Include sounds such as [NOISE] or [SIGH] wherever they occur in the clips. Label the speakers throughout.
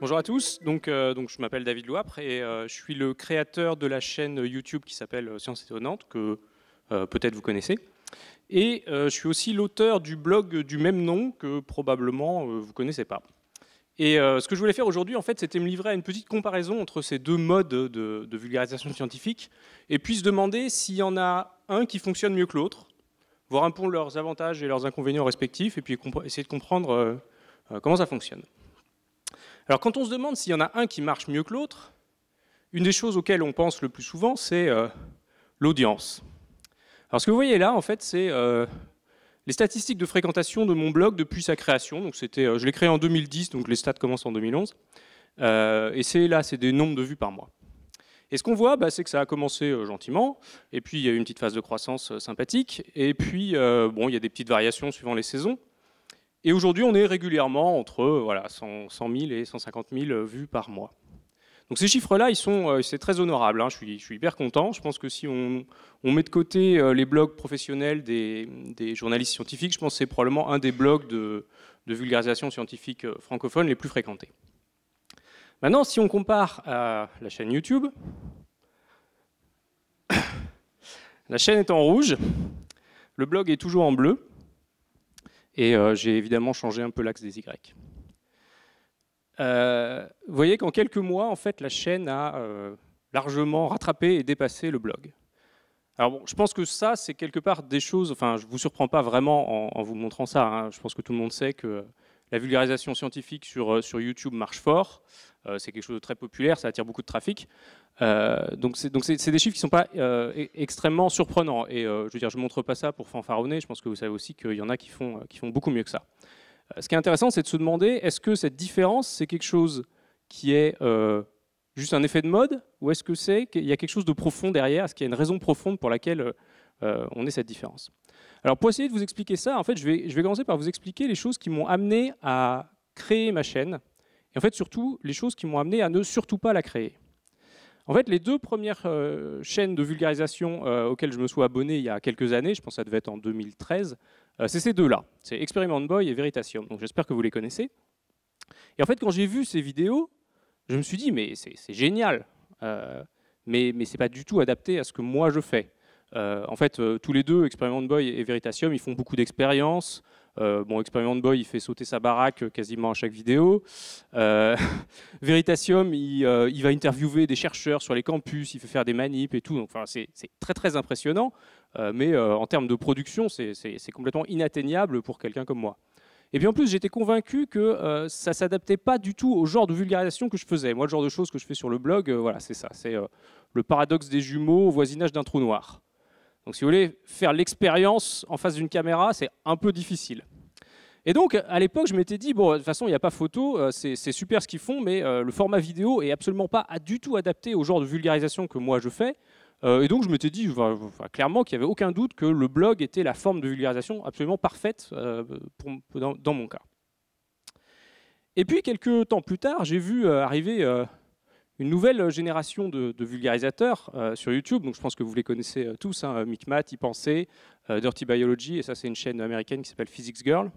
Speaker 1: Bonjour à tous, donc, euh, je m'appelle David Loapre et euh, je suis le créateur de la chaîne YouTube qui s'appelle euh, Science étonnante, que peut-être vous connaissez. Et je suis aussi l'auteur du blog du même nom que probablement vous ne connaissez pas. Et ce que je voulais faire aujourd'hui, en fait, c'était me livrer à une petite comparaison entre ces deux modes de, de vulgarisation scientifique et puis se demander s'il y en a un qui fonctionne mieux que l'autre, voir un peu leurs avantages et leurs inconvénients respectifs et puis essayer de comprendre comment ça fonctionne. Alors quand on se demande s'il y en a un qui marche mieux que l'autre, une des choses auxquelles on pense le plus souvent, c'est euh, l'audience. Alors ce que vous voyez là, en fait, c'est euh, les statistiques de fréquentation de mon blog depuis sa création. Donc euh, je l'ai créé en 2010, donc les stats commencent en 2011. et c'est là, c'est des nombres de vues par mois. Et ce qu'on voit, bah, c'est que ça a commencé gentiment, et puis il y a eu une petite phase de croissance sympathique, et puis bon, il y a des petites variations suivant les saisons. Et aujourd'hui, on est régulièrement entre euh, voilà, 100 000 et 150 000 euh, vues par mois. Donc ces chiffres-là, ils sont, euh, c'est très honorable. Hein. Je, suis, je, suis, hyper content. Je pense que si on, met de côté les blogs professionnels des, journalistes scientifiques, je pense que c'est probablement un des blogs de, vulgarisation scientifique francophone les plus fréquentés. Maintenant, si on compare à la chaîne YouTube, [COUGHS] la chaîne est en rouge, le blog est toujours en bleu, et euh, j'ai évidemment changé un peu l'axe des Y. vous euh, voyez qu'en quelques mois, en fait, la chaîne a euh, largement rattrapé et dépassé le blog. Alors je pense que ça, c'est quelque part des choses. Enfin, je vous surprends pas vraiment en, vous montrant ça. Hein. Je pense que tout le monde sait que la vulgarisation scientifique sur, euh, sur YouTube marche fort. Euh, c'est quelque chose de très populaire, ça attire beaucoup de trafic. Euh, donc c'est des chiffres qui ne sont pas euh, e-, extrêmement surprenants. Et je veux dire, je ne montre pas ça pour fanfaronner. Je pense que vous savez aussi qu'il y en a qui font, qui font beaucoup mieux que ça. ce qui est intéressant, c'est de se demander est-ce que cette différence, c'est quelque chose qui est juste un effet de mode ou est-ce que c'est qu'il y a quelque chose de profond derrière Est-ce qu'il y a une raison profonde pour laquelle on est cette différence alors pour essayer de vous expliquer ça, en fait, je vais, commencer par vous expliquer les choses qui m'ont amené à créer ma chaîne, et en fait surtout les choses qui m'ont amené à ne surtout pas la créer. En fait, les deux premières euh, chaînes de vulgarisation euh, auxquelles je me suis abonné il y a quelques années, je pense que ça devait être en 2013, euh, c'est ces deux-là, c'est Experiment Boy et Veritasium, donc j'espère que vous les connaissez. Et en fait, quand j'ai vu ces vidéos, je me suis dit, mais c'est génial, mais, mais n'est pas du tout adapté à ce que moi je fais. Euh, en fait, euh, tous les deux, Experiment Boy et Veritasium, ils font beaucoup d'expériences. Euh, bon, Experiment Boy, il fait sauter sa baraque quasiment à chaque vidéo. Euh, [LAUGHS] Veritasium, il, va interviewer des chercheurs sur les campus, il fait faire des manips et tout. enfin, c'est très très impressionnant, mais en termes de production, c'est complètement inatteignable pour quelqu'un comme moi. Et bien en plus, j'étais convaincu que ça ne s'adaptait pas du tout au genre de vulgarisation que je faisais. Moi, le genre de choses que je fais sur le blog, voilà, c'est ça. C'est le paradoxe des jumeaux au voisinage d'un trou noir. Donc si vous voulez faire l'expérience en face d'une caméra, c'est un peu difficile. Et donc à l'époque, je m'étais dit, bon, de toute façon, il n'y a pas photo, euh, c'est super ce qu'ils font, mais euh, le format vidéo n'est absolument pas du tout adapté au genre de vulgarisation que moi je fais. Euh, et donc je m'étais dit clairement qu'il n'y avait aucun doute que le blog était la forme de vulgarisation absolument parfaite dans, mon cas. Et puis quelques temps plus tard, j'ai vu arriver une nouvelle euh, génération de, vulgarisateurs euh, sur YouTube. Donc, je pense que vous les connaissez euh, tous hein, Matt, penser Dirty Biology, et ça, c'est une chaîne américaine qui s'appelle Physics Girl.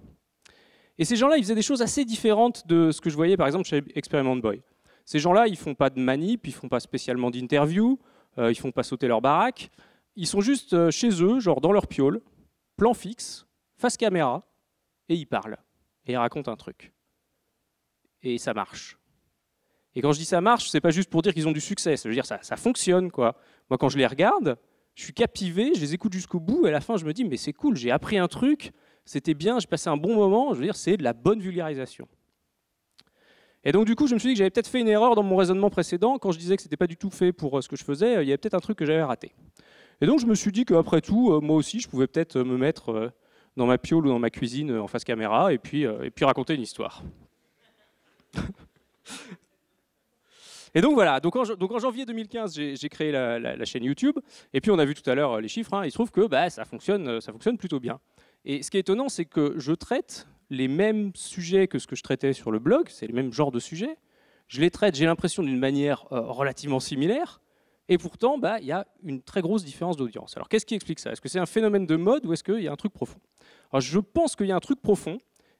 Speaker 1: Et ces gens-là, ils faisaient des choses assez différentes de ce que je voyais, par exemple, chez Experiment Boy. Ces gens-là, ils ne font pas de manip, ils ne font pas spécialement d'interview, ils ils font pas sauter leur baraque. Ils sont juste chez eux, genre dans leur piole, plan fixe, face caméra, et ils parlent. Et ils racontent un truc. Et ça marche. Et quand je dis ça marche, c'est pas juste pour dire qu'ils ont du succès, ça veux dire ça, ça fonctionne quoi. Moi quand je les regarde, je suis captivé, je les écoute jusqu'au bout et à la fin je me dis mais c'est cool, j'ai appris un truc, c'était bien, j'ai passé un bon moment, je veux dire c'est de la bonne vulgarisation. Et donc du coup, je me suis dit que j'avais peut-être fait une erreur dans mon raisonnement précédent quand je disais que c'était pas du tout fait pour euh, ce que je faisais, euh, il y avait peut-être un truc que j'avais raté. Et donc je me suis dit qu'après tout, euh, moi aussi, je pouvais peut-être me mettre dans ma piole ou dans ma cuisine en face caméra et puis, et puis raconter une histoire. [LAUGHS] Et donc voilà, donc en, janvier 2015, j'ai créé la, chaîne YouTube. Et puis on a vu tout à l'heure euh, les chiffres. Hein. il se trouve que bah, ça, fonctionne, euh, ça fonctionne plutôt bien. Et ce qui est étonnant, c'est que je traite les mêmes sujets que ce que je traitais sur le blog. C'est le même genre de sujet. Je les traite, j'ai l'impression, d'une manière euh, relativement similaire. Et pourtant, bah, il y a une très grosse différence d'audience. Alors qu'est-ce qui explique ça Est-ce que c'est un phénomène de mode ou est-ce qu'il y a un truc profond Alors je pense qu'il y a un truc profond.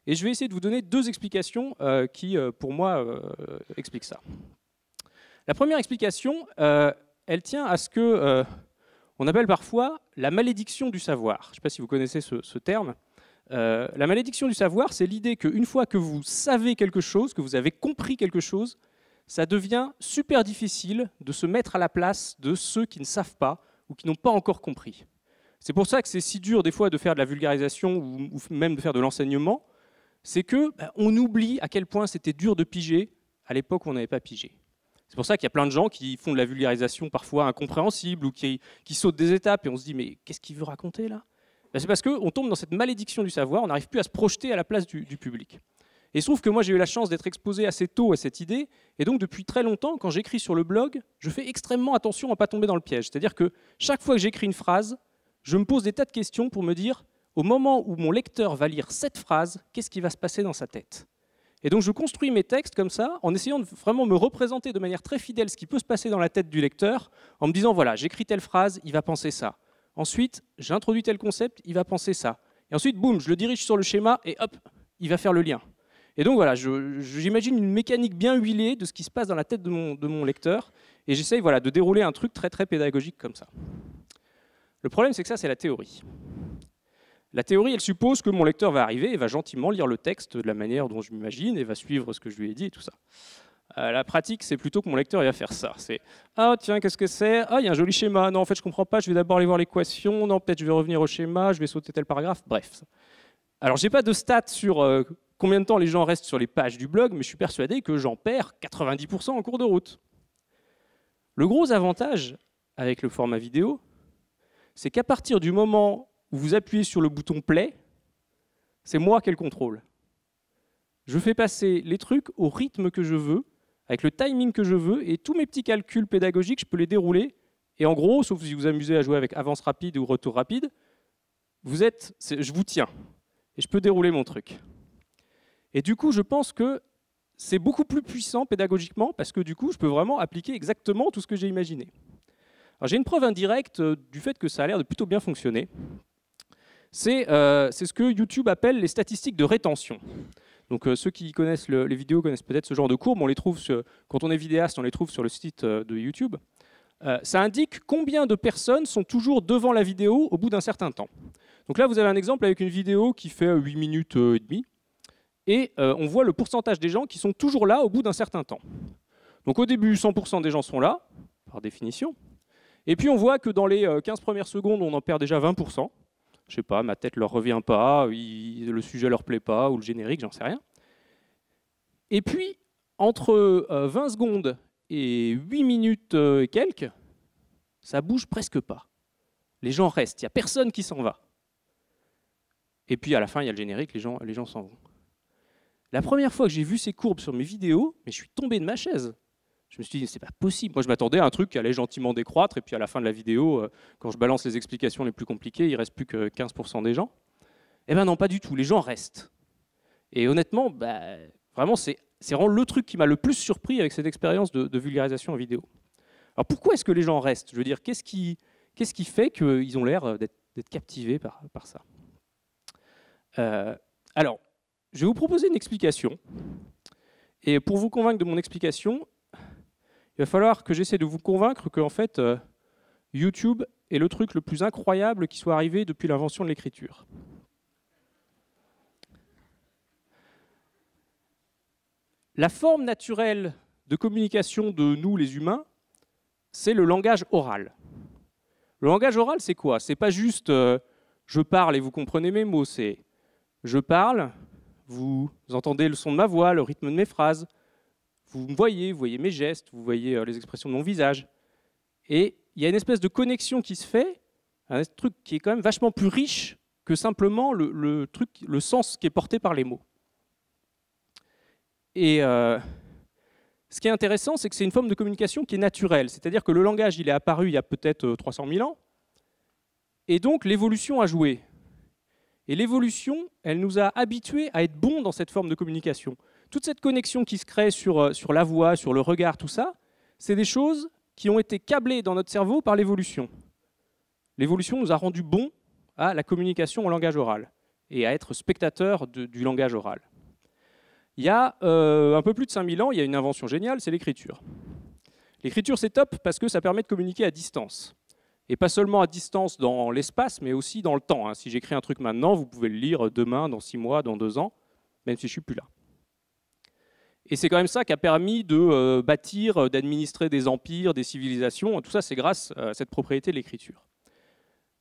Speaker 1: Et je vais essayer de vous donner deux explications qui, pour moi, expliquent ça. La première explication, euh, elle tient à ce que euh, on appelle parfois la malédiction du savoir. Je ne sais pas si vous connaissez ce, terme. Euh, la malédiction du savoir, c'est l'idée qu'une fois que vous savez quelque chose, que vous avez compris quelque chose, ça devient super difficile de se mettre à la place de ceux qui ne savent pas ou qui n'ont pas encore compris. C'est pour ça que c'est si dur des fois de faire de la vulgarisation ou, même de faire de l'enseignement, c'est que bah, on oublie à quel point c'était dur de piger à l'époque où on n'avait pas pigé. C'est pour ça qu'il y a plein de gens qui font de la vulgarisation parfois incompréhensible ou qui, sautent des étapes et on se dit mais qu'est-ce qu'il veut raconter là ben, C'est parce qu'on tombe dans cette malédiction du savoir, on n'arrive plus à se projeter à la place du, du public. Et il se trouve que moi j'ai eu la chance d'être exposé assez tôt à cette idée, et donc depuis très longtemps, quand j'écris sur le blog, je fais extrêmement attention à ne pas tomber dans le piège. C'est-à-dire que chaque fois que j'écris une phrase, je me pose des tas de questions pour me dire, au moment où mon lecteur va lire cette phrase, qu'est-ce qui va se passer dans sa tête et donc je construis mes textes comme ça, en essayant de vraiment me représenter de manière très fidèle ce qui peut se passer dans la tête du lecteur, en me disant, voilà, j'écris telle phrase, il va penser ça. Ensuite, j'introduis tel concept, il va penser ça. Et ensuite, boum, je le dirige sur le schéma et hop, il va faire le lien. Et donc voilà, j'imagine une mécanique bien huilée de ce qui se passe dans la tête de mon, lecteur, et j'essaye voilà, de dérouler un truc très très pédagogique comme ça. Le problème, c'est que ça, c'est la théorie. La théorie, elle suppose que mon lecteur va arriver et va gentiment lire le texte de la manière dont je m'imagine et va suivre ce que je lui ai dit et tout ça. Euh, la pratique, c'est plutôt que mon lecteur va faire ça. C'est Ah, tiens, qu'est-ce que c'est Ah, il y a un joli schéma. Non, en fait, je ne comprends pas. Je vais d'abord aller voir l'équation. Non, peut-être je vais revenir au schéma. Je vais sauter tel paragraphe. Bref. Alors, je n'ai pas de stats sur euh, combien de temps les gens restent sur les pages du blog, mais je suis persuadé que j'en perds 90% en cours de route. Le gros avantage avec le format vidéo, c'est qu'à partir du moment vous appuyez sur le bouton play, c'est moi qui ai le contrôle. Je fais passer les trucs au rythme que je veux, avec le timing que je veux, et tous mes petits calculs pédagogiques, je peux les dérouler. Et en gros, sauf si vous amusez à jouer avec avance rapide ou retour rapide, vous êtes, je vous tiens, et je peux dérouler mon truc. Et du coup, je pense que c'est beaucoup plus puissant pédagogiquement, parce que du coup, je peux vraiment appliquer exactement tout ce que j'ai imaginé. J'ai une preuve indirecte euh, du fait que ça a l'air de plutôt bien fonctionner. Euh, c'est ce que YouTube appelle les statistiques de rétention. Donc euh, ceux qui connaissent les vidéos connaissent peut-être ce genre de courbe. on les trouve quand on est vidéaste, on les trouve sur le site euh, de YouTube. ça indique combien de personnes sont toujours devant la vidéo au bout d'un certain temps. Donc là, vous avez un exemple avec une vidéo qui fait 8 minutes et demie, et on voit le pourcentage des gens qui sont toujours là au bout d'un certain temps. Donc au début, 100% des gens sont là, par définition, et puis on voit que dans les 15 premières secondes, on en perd déjà 20% je sais pas, ma tête leur revient pas, le sujet leur plaît pas, ou le générique, j'en sais rien. Et puis, entre 20 euh, secondes et 8 minutes euh, et quelques, ça bouge presque pas. Les gens restent, il n'y a personne qui s'en va. Et puis à la fin, il y a le générique, les gens s'en les gens vont. La première fois que j'ai vu ces courbes sur mes vidéos, mais je suis tombé de ma chaise je me suis dit, c'est pas possible. Moi, je m'attendais à un truc qui allait gentiment décroître, et puis à la fin de la vidéo, euh, quand je balance les explications les plus compliquées, il reste plus que 15% des gens. Eh bien non, pas du tout, les gens restent. Et honnêtement, bah, vraiment, c'est vraiment le truc qui m'a le plus surpris avec cette expérience de, vulgarisation en vidéo. Alors pourquoi est-ce que les gens restent Je veux dire, qu'est-ce qui, qui, fait qu'ils ont l'air d'être captivés par, ça euh, Alors, je vais vous proposer une explication. Et pour vous convaincre de mon explication, il va falloir que j'essaie de vous convaincre que fait, euh, YouTube est le truc le plus incroyable qui soit arrivé depuis l'invention de l'écriture. La forme naturelle de communication de nous, les humains, c'est le langage oral. Le langage oral, c'est quoi C'est pas juste euh, je parle et vous comprenez mes mots, c'est je parle, vous entendez le son de ma voix, le rythme de mes phrases, vous me voyez, vous voyez mes gestes, vous voyez euh, les expressions de mon visage. Et il y a une espèce de connexion qui se fait, un truc qui est quand même vachement plus riche que simplement le, truc, le sens qui est porté par les mots. Et euh, ce qui est intéressant, c'est que c'est une forme de communication qui est naturelle, c'est-à-dire que le langage, il est apparu il y a peut-être 300 euh, 000 ans, et donc l'évolution a joué. Et l'évolution, elle nous a habitués à être bons dans cette forme de communication toute cette connexion qui se crée euh, sur, la voix, sur le regard, tout ça, c'est des choses qui ont été câblées dans notre cerveau par l'évolution. L'évolution nous a rendu bons à la communication au langage oral et à être spectateur du langage oral. Il y a euh, un peu plus de 5000 ans, il y a une invention géniale, c'est l'écriture. L'écriture, c'est top parce que ça permet de communiquer à distance. Et pas seulement à distance dans l'espace, mais aussi dans le temps. Hein. Si j'écris un truc maintenant, vous pouvez le lire demain, dans six mois, dans deux ans, même si je ne suis plus là. Et c'est quand même ça qui a permis de euh, bâtir, euh, d'administrer des empires, des civilisations. Tout ça, c'est grâce euh, à cette propriété de l'écriture.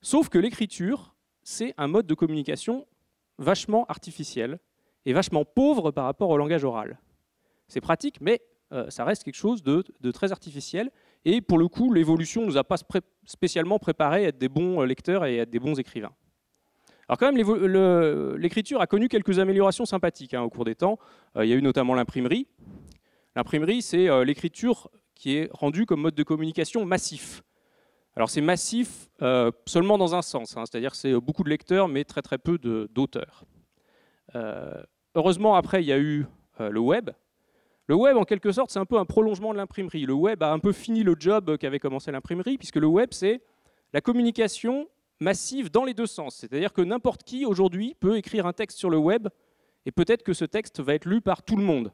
Speaker 1: Sauf que l'écriture, c'est un mode de communication vachement artificiel et vachement pauvre par rapport au langage oral. C'est pratique, mais ça reste quelque chose de, très artificiel. Et pour le coup, l'évolution ne nous a pas spécialement préparé à être des bons lecteurs et à être des bons écrivains. Alors quand même, l'écriture a connu quelques améliorations sympathiques hein, au cours des temps. Euh, il y a eu notamment l'imprimerie. L'imprimerie, c'est euh, l'écriture qui est rendue comme mode de communication massif. Alors c'est massif euh, seulement dans un sens, hein, c'est-à-dire c'est beaucoup de lecteurs mais très très peu d'auteurs. heureusement après il y a eu le web. Le web en quelque sorte c'est un peu un prolongement de l'imprimerie. Le web a un peu fini le job qu'avait commencé l'imprimerie puisque le web c'est la communication massive dans les deux sens. C'est-à-dire que n'importe qui aujourd'hui peut écrire un texte sur le web et peut-être que ce texte va être lu par tout le monde.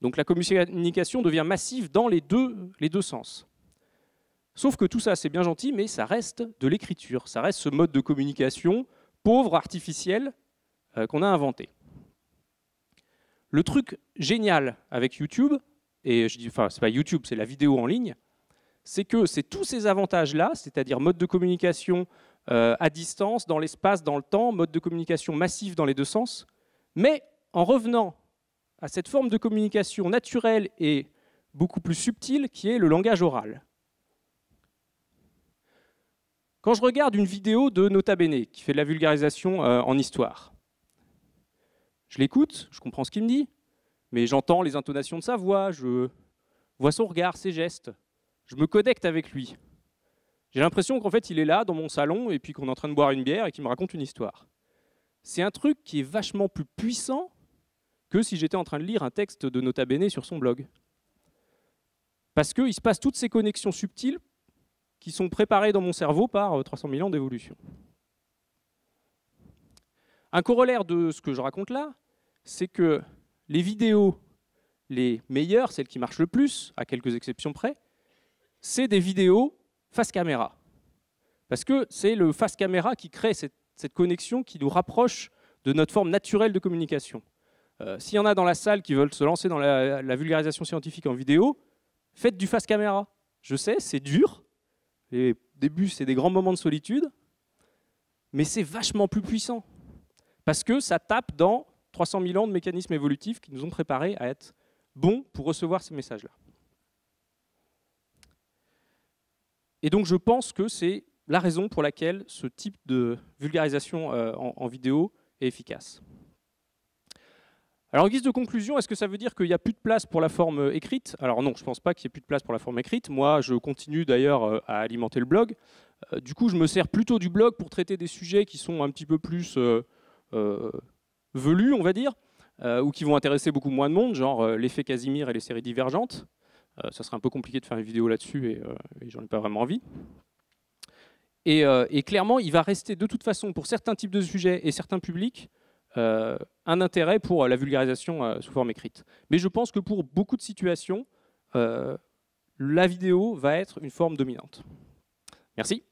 Speaker 1: Donc la communication devient massive dans les deux, les deux sens. Sauf que tout ça, c'est bien gentil, mais ça reste de l'écriture. Ça reste ce mode de communication pauvre, artificiel, euh, qu'on a inventé. Le truc génial avec YouTube, et je dis, enfin, c'est pas YouTube, c'est la vidéo en ligne, c'est que c'est tous ces avantages-là, c'est-à-dire mode de communication euh, à distance, dans l'espace, dans le temps, mode de communication massif dans les deux sens, mais en revenant à cette forme de communication naturelle et beaucoup plus subtile qui est le langage oral. Quand je regarde une vidéo de Nota Bene, qui fait de la vulgarisation euh, en histoire, je l'écoute, je comprends ce qu'il me dit, mais j'entends les intonations de sa voix, je vois son regard, ses gestes je me connecte avec lui. J'ai l'impression qu'en fait, il est là, dans mon salon, et puis qu'on est en train de boire une bière et qu'il me raconte une histoire. C'est un truc qui est vachement plus puissant que si j'étais en train de lire un texte de Nota Bene sur son blog. Parce qu'il se passe toutes ces connexions subtiles qui sont préparées dans mon cerveau par 300 euh, millions ans d'évolution. Un corollaire de ce que je raconte là, c'est que les vidéos les meilleures, celles qui marchent le plus, à quelques exceptions près, c'est des vidéos face caméra. Parce que c'est le face caméra qui crée cette, connexion qui nous rapproche de notre forme naturelle de communication. Euh, s'il y en a dans la salle qui veulent se lancer dans la, la vulgarisation scientifique en vidéo, faites du face caméra. Je sais, c'est dur. Les débuts, c'est des grands moments de solitude. Mais c'est vachement plus puissant. Parce que ça tape dans 300 000 ans de mécanismes évolutifs qui nous ont préparés à être bons pour recevoir ces messages-là. Et donc je pense que c'est la raison pour laquelle ce type de vulgarisation euh, en, vidéo est efficace. Alors en guise de conclusion, est-ce que ça veut dire qu'il n'y a plus de place pour la forme euh, écrite Alors non, je ne pense pas qu'il n'y ait plus de place pour la forme écrite. Moi, je continue d'ailleurs euh, à alimenter le blog. du coup, je me sers plutôt du blog pour traiter des sujets qui sont un petit peu plus velus, on va dire, ou qui vont intéresser beaucoup moins de monde, genre l'effet Casimir et les séries divergentes. Euh, ça serait un peu compliqué de faire une vidéo là-dessus et, euh, j'en ai pas vraiment envie. Euh, et, clairement, il va rester de toute façon pour certains types de sujets et certains publics un intérêt pour la vulgarisation sous forme écrite. Mais je pense que pour beaucoup de situations, la vidéo va être une forme dominante. Merci.